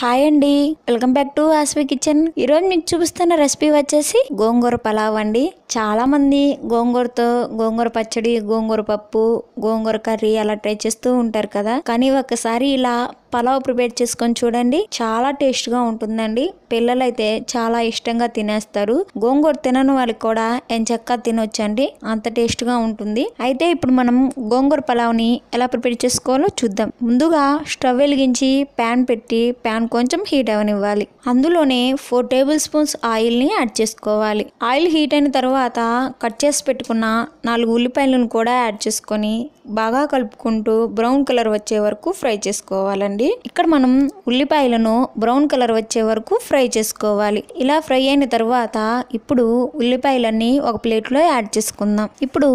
hi అండి welcome back to Aasvi kitchen ఈరోజు మీకు చూపిస్తున్న రెసిపీ వచ్చేసి గోంగూర పలావ్ అండి చాలామంది గోంగూరతో గోంగూర పచ్చడి గోంగూర పప్పు గోంగూర కర్రీ అలా ట్రై చేస్తూ ఉంటారు కదా కానీ ఒకసారి ఇలా పలావ్ ప్రిపేర్ చేసుకొని చూడండి చాలా టేస్ట్గా ఉంటుందండి పిల్లలైతే చాలా ఇష్టంగా తినేస్తారు గోంగూర తినని వాళ్ళకి కూడా ఎంచక్క తినొచ్చండి అంత టేస్ట్గా ఉంటుంది అయితే ఇప్పుడు మనం గోంగూర పలావ్ని ఎలా ప్రిపేర్ చేసుకోవాలో చూద్దాం ముందుగా స్టవ్ వెలిగించి ప్యాన్ పెట్టి ప్యాన్ కొంచెం హీట్ అవనివ్వాలి అందులోనే ఫోర్ టేబుల్ స్పూన్స్ ఆయిల్ని యాడ్ చేసుకోవాలి ఆయిల్ హీట్ అయిన తర్వాత తర్వాత కట్ చేసి పెట్టుకున్న నాలుగు ఉల్లిపాయలను కూడా యాడ్ చేసుకొని బాగా కలుపుకుంటూ బ్రౌన్ కలర్ వచ్చే వరకు ఫ్రై చేసుకోవాలండి ఇక్కడ మనం ఉల్లిపాయలను బ్రౌన్ కలర్ వచ్చే వరకు ఫ్రై చేసుకోవాలి ఇలా ఫ్రై అయిన తర్వాత ఇప్పుడు ఉల్లిపాయలన్నీ ఒక ప్లేట్లో యాడ్ చేసుకుందాం ఇప్పుడు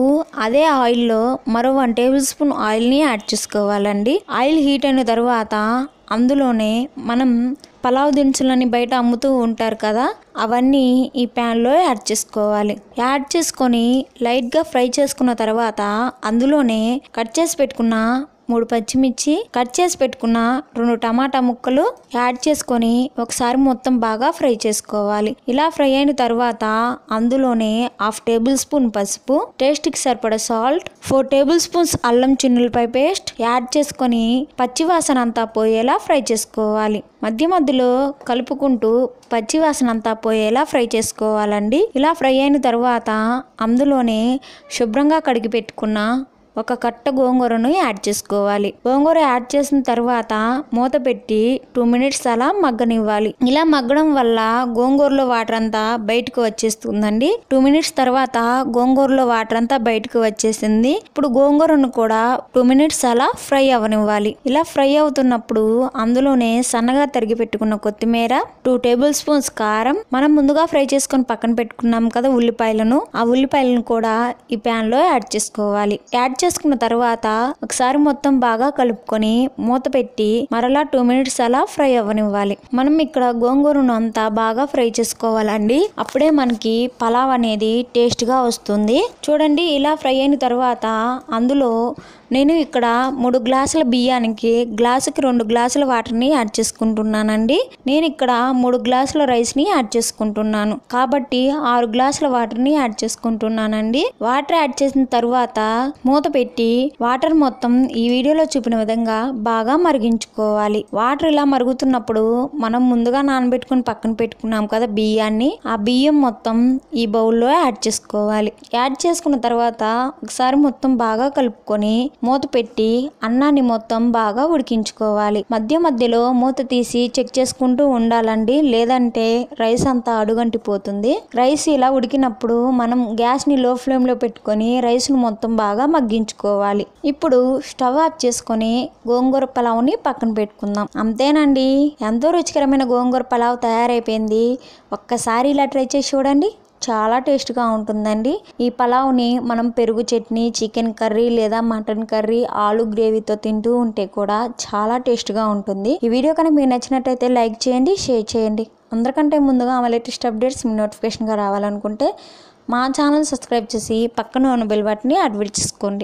అదే ఆయిల్లో మరో వన్ టేబుల్ స్పూన్ ఆయిల్ని యాడ్ చేసుకోవాలండి ఆయిల్ హీట్ అయిన తర్వాత అందులోనే మనం పలావ్ దినుసులని బయట అమ్ముతూ ఉంటారు కదా అవన్నీ ఈ ప్యాన్లో యాడ్ చేసుకోవాలి యాడ్ చేసుకొని లైట్గా ఫ్రై చేసుకున్న తర్వాత అందులోనే కట్ చేసి పెట్టుకున్న మూడు పచ్చిమిర్చి కట్ చేసి పెట్టుకున్న రెండు టమాటా ముక్కలు యాడ్ చేసుకొని ఒకసారి మొత్తం బాగా ఫ్రై చేసుకోవాలి ఇలా ఫ్రై అయిన తర్వాత అందులోనే హాఫ్ టేబుల్ స్పూన్ పసుపు టేస్ట్కి సరిపడ సాల్ట్ ఫోర్ టేబుల్ స్పూన్స్ అల్లం చిన్నులపై పేస్ట్ యాడ్ చేసుకొని పచ్చివాసన అంతా పోయేలా ఫ్రై చేసుకోవాలి మధ్య మధ్యలో కలుపుకుంటూ పచ్చివాసన అంతా పోయేలా ఫ్రై చేసుకోవాలండి ఇలా ఫ్రై అయిన తర్వాత అందులోనే శుభ్రంగా కడిగి పెట్టుకున్న ఒక కట్ట గోంగూరను యాడ్ చేసుకోవాలి గోంగూర యాడ్ చేసిన తర్వాత మూత పెట్టి టూ మినిట్స్ అలా మగ్గనివ్వాలి ఇలా మగ్గడం వల్ల గోంగూరలో వాటర్ అంతా బయటకు వచ్చేస్తుందండి టూ మినిట్స్ తర్వాత గోంగూరలో వాటర్ అంతా బయటకు వచ్చేసింది ఇప్పుడు గోంగూరను కూడా టూ మినిట్స్ అలా ఫ్రై అవనివ్వాలి ఇలా ఫ్రై అవుతున్నప్పుడు అందులోనే సన్నగా తరిగి పెట్టుకున్న కొత్తిమీర టూ టేబుల్ స్పూన్స్ కారం మనం ముందుగా ఫ్రై చేసుకొని పక్కన పెట్టుకున్నాం కదా ఉల్లిపాయలను ఆ ఉల్లిపాయలను కూడా ఈ ప్యాన్ లో యాడ్ చేసుకోవాలి యాడ్ చేసుకున్న తర్వాత ఒకసారి మొత్తం బాగా కలుపుకొని మూత పెట్టి మరలా టూ మినిట్స్ అలా ఫ్రై అవ్వనివ్వాలి మనం ఇక్కడ గోంగూరను అంతా బాగా ఫ్రై చేసుకోవాలండి అప్పుడే మనకి పలావ్ అనేది టేస్ట్గా వస్తుంది చూడండి ఇలా ఫ్రై అయిన తర్వాత అందులో నేను ఇక్కడ మూడు గ్లాసుల బియ్యానికి గ్లాసుకి రెండు గ్లాసుల వాటర్ని యాడ్ చేసుకుంటున్నానండి నేను ఇక్కడ మూడు గ్లాసుల రైస్ని యాడ్ చేసుకుంటున్నాను కాబట్టి ఆరు గ్లాసుల వాటర్ని యాడ్ చేసుకుంటున్నానండి వాటర్ యాడ్ చేసిన తర్వాత మూత పెట్టి వాటర్ మొత్తం ఈ వీడియోలో చూపిన విధంగా బాగా మరిగించుకోవాలి వాటర్ ఇలా మరుగుతున్నప్పుడు మనం ముందుగా నానబెట్టుకుని పక్కన పెట్టుకున్నాం కదా బియ్యాన్ని ఆ బియ్యం మొత్తం ఈ బౌల్లో యాడ్ చేసుకోవాలి యాడ్ చేసుకున్న తర్వాత ఒకసారి మొత్తం బాగా కలుపుకొని మూత పెట్టి అన్నాన్ని మొత్తం బాగా ఉడికించుకోవాలి మధ్య మధ్యలో మూత తీసి చెక్ చేసుకుంటూ ఉండాలండి లేదంటే రైస్ అంతా అడుగంటిపోతుంది రైస్ ఇలా ఉడికినప్పుడు మనం గ్యాస్ని లో ఫ్లేమ్లో పెట్టుకొని రైస్ను మొత్తం బాగా మగ్గించు వేయించుకోవాలి ఇప్పుడు స్టవ్ ఆఫ్ చేసుకొని గోంగూర పలావ్ని పక్కన పెట్టుకుందాం అంతేనండి ఎంతో రుచికరమైన గోంగూర పలావ్ తయారైపోయింది ఒక్కసారి ఇలా ట్రై చేసి చూడండి చాలా టేస్ట్గా ఉంటుందండి ఈ పలావ్ని మనం పెరుగు చట్నీ చికెన్ కర్రీ లేదా మటన్ కర్రీ ఆలు గ్రేవీతో తింటూ ఉంటే కూడా చాలా టేస్ట్గా ఉంటుంది ఈ వీడియో కనుక మీకు నచ్చినట్టయితే లైక్ చేయండి షేర్ చేయండి అందరికంటే ముందుగా మా లేటెస్ట్ అప్డేట్స్ మీ నోటిఫికేషన్గా రావాలనుకుంటే మా ఛానల్ సబ్స్క్రైబ్ చేసి పక్కన ఉన్న బెల్ బటన్ని యాక్టివేట్ చేసుకోండి